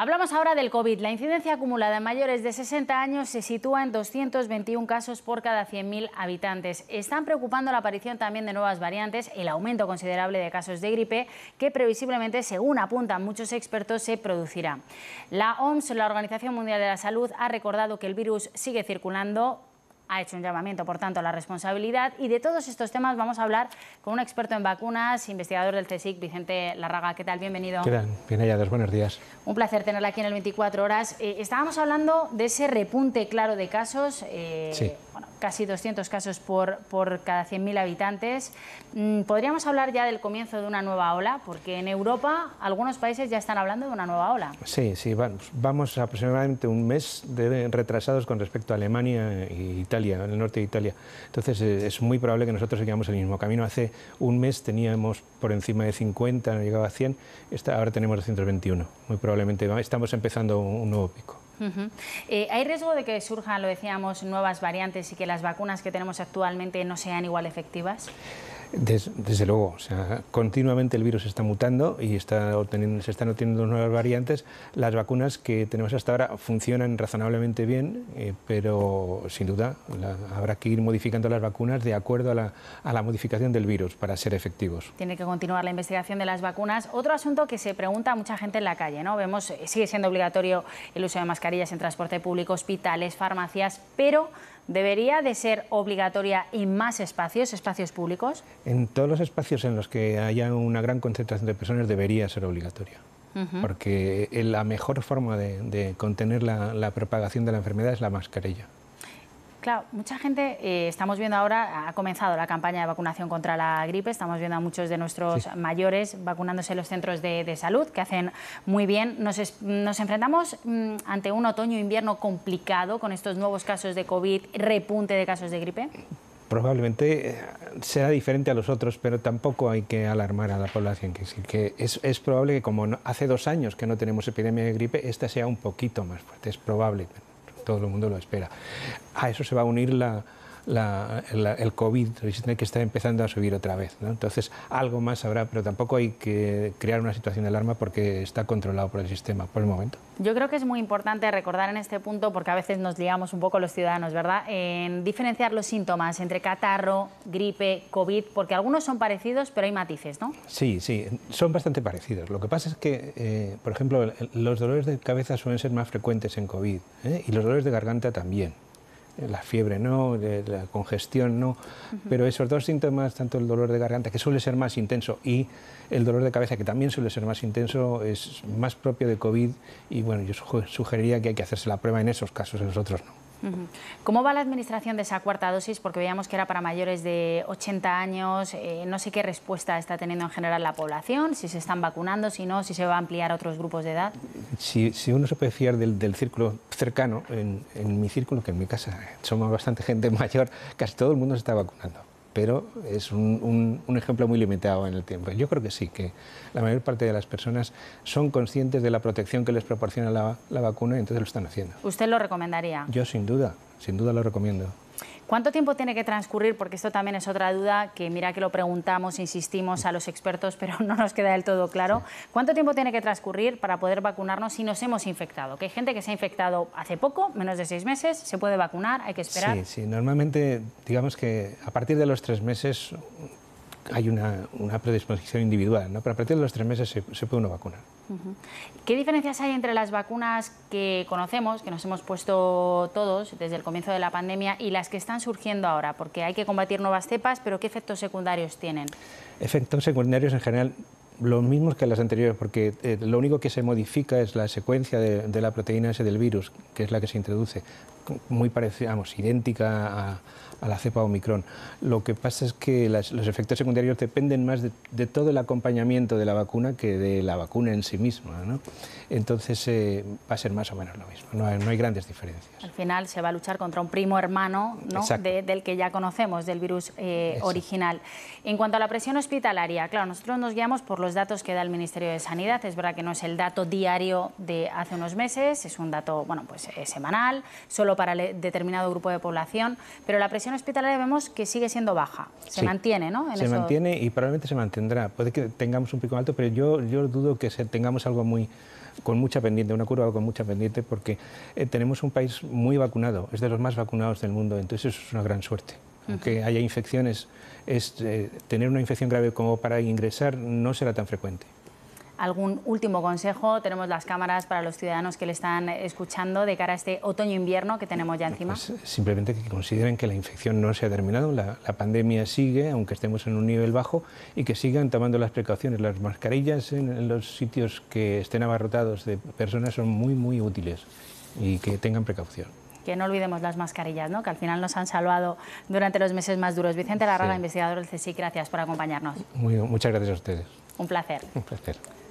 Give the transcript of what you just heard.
Hablamos ahora del COVID. La incidencia acumulada en mayores de 60 años se sitúa en 221 casos por cada 100.000 habitantes. Están preocupando la aparición también de nuevas variantes, el aumento considerable de casos de gripe, que previsiblemente, según apuntan muchos expertos, se producirá. La OMS, la Organización Mundial de la Salud, ha recordado que el virus sigue circulando, ha hecho un llamamiento, por tanto, a la responsabilidad. Y de todos estos temas vamos a hablar con un experto en vacunas, investigador del CSIC, Vicente Larraga. ¿Qué tal? Bienvenido. ¿Qué tal? Bien dos buenos días. Un placer tenerla aquí en el 24 Horas. Eh, estábamos hablando de ese repunte claro de casos. Eh, sí casi 200 casos por, por cada 100.000 habitantes. Mm, ¿Podríamos hablar ya del comienzo de una nueva ola? Porque en Europa algunos países ya están hablando de una nueva ola. Sí, sí, vamos, aproximadamente un mes de retrasados con respecto a Alemania e Italia, el norte de Italia. Entonces eh, es muy probable que nosotros sigamos el mismo camino. Hace un mes teníamos por encima de 50, no llegaba a 100, ahora tenemos 221. Muy probablemente estamos empezando un nuevo pico. Eh, ¿Hay riesgo de que surjan, lo decíamos, nuevas variantes y que las vacunas que tenemos actualmente no sean igual efectivas? desde luego, o sea, continuamente el virus está mutando y está obteniendo, se están obteniendo nuevas variantes. Las vacunas que tenemos hasta ahora funcionan razonablemente bien, eh, pero sin duda habrá que ir modificando las vacunas de acuerdo a la, modificación del virus para ser efectivos. Tiene que continuar la investigación de las vacunas. Otro asunto que se pregunta mucha gente en la calle, ¿no? Vemos, eh, sigue siendo obligatorio el uso de mascarillas en transporte público, hospitales, farmacias, pero ¿Debería de ser obligatoria en más espacios, espacios públicos? En todos los espacios en los que haya una gran concentración de personas debería ser obligatoria. Porque la mejor forma de, contener la, la propagación de la enfermedad es la mascarilla. Claro, mucha gente, eh, estamos viendo ahora, ha comenzado la campaña de vacunación contra la gripe, estamos viendo a muchos de nuestros mayores vacunándose en los centros de, salud, que hacen muy bien. Nos, enfrentamos mm, ante un otoño-invierno e complicado con estos nuevos casos de COVID, repunte de casos de gripe. Probablemente eh, sea diferente a los otros, pero tampoco hay que alarmar a la población. Que, que es, es probable que como hace dos años que no tenemos epidemia de gripe, esta sea un poquito más fuerte, es probable todo el mundo lo espera. A eso se va a unir la, la, el COVID que está empezando a subir otra vez. ¿no? Entonces, algo más habrá, pero tampoco hay que crear una situación de alarma porque está controlado por el sistema por el momento. Yo creo que es muy importante recordar en este punto, porque a veces nos liamos un poco los ciudadanos, ¿verdad?, en diferenciar los síntomas entre catarro, gripe, COVID, porque algunos son parecidos, pero hay matices, ¿no? Sí, sí, son bastante parecidos. Lo que pasa es que, eh, por ejemplo, los dolores de cabeza suelen ser más frecuentes en COVID ¿eh? y los dolores de garganta también la fiebre no, la congestión no, pero esos dos síntomas, tanto el dolor de garganta, que suele ser más intenso, y el dolor de cabeza, que también suele ser más intenso, es más propio de COVID y bueno, yo sugeriría que hay que hacerse la prueba en esos casos, en los otros no. ¿Cómo va la administración de esa cuarta dosis? Porque veíamos que era para mayores de 80 años. Eh, no sé qué respuesta está teniendo en general la población, si se están vacunando, si no, si se va a ampliar a otros grupos de edad si, uno se puede fiar del, círculo cercano, en, mi círculo, que en mi casa eh, somos bastante gente mayor, casi todo el mundo se está vacunando, pero es un, ejemplo muy limitado en el tiempo. Yo creo que sí, que la mayor parte de las personas son conscientes de la protección que les proporciona la vacuna y entonces lo están haciendo. ¿Usted lo recomendaría? Yo sin duda, sin duda lo recomiendo. ¿Cuánto tiempo tiene que transcurrir? Porque esto también es otra duda que mira que lo preguntamos, insistimos a los expertos, pero no nos queda del todo claro. ¿Cuánto tiempo tiene que transcurrir para poder vacunarnos si nos hemos infectado? Que hay gente que se ha infectado hace poco, menos de seis meses, se puede vacunar, hay que esperar. Sí, sí. Normalmente, digamos que a partir de los tres meses hay una, predisposición individual, ¿no? pero a partir de los tres meses se, puede una vacuna. ¿Qué diferencias hay entre las vacunas que conocemos, que nos hemos puesto todos desde el comienzo de la pandemia, y las que están surgiendo ahora? Porque hay que combatir nuevas cepas, pero ¿qué efectos secundarios tienen? Efectos secundarios en general los mismos que las anteriores, porque eh, lo único que se modifica es la secuencia de, de, la proteína S del virus, que es la que se introduce muy parecida, vamos, idéntica a, la cepa Omicron. Lo que pasa es que los efectos secundarios dependen más de, todo el acompañamiento de la vacuna que de la vacuna en sí misma. ¿no? Entonces eh, va a ser más o menos lo mismo, no hay, grandes diferencias. Al final se va a luchar contra un primo hermano ¿no? del que ya conocemos, del virus eh, original. En cuanto a la presión hospitalaria, claro, nosotros nos guiamos por los datos que da el Ministerio de Sanidad. Es verdad que no es el dato diario de hace unos meses, es un dato bueno, pues, eh, semanal, solo para determinado grupo de población, pero la presión hospitalaria vemos que sigue siendo baja, se mantiene, ¿no? se mantiene y probablemente se mantendrá. Puede que tengamos un pico alto, pero yo, yo dudo que se, tengamos algo muy con mucha pendiente, una curva con mucha pendiente, porque eh, tenemos un país muy vacunado, es de los más vacunados del mundo, entonces es una gran suerte. que Aunque haya infecciones, es, eh, tener una infección grave como para ingresar no será tan frecuente algún último consejo. Tenemos las cámaras para los ciudadanos que le están escuchando de cara a este otoño-invierno que tenemos ya encima. Pues, eh, simplemente que consideren que la infección no se ha terminado, la, pandemia sigue, aunque estemos en un nivel bajo, y que sigan tomando las precauciones. Las mascarillas en, los sitios que estén abarrotados de personas son muy, muy útiles y que tengan precaución que no olvidemos las mascarillas, ¿no? que al final nos han salvado durante los meses más duros. Vicente Larraga, investigador del CSIC, gracias por acompañarnos. muchas gracias a ustedes. Un placer. Un placer.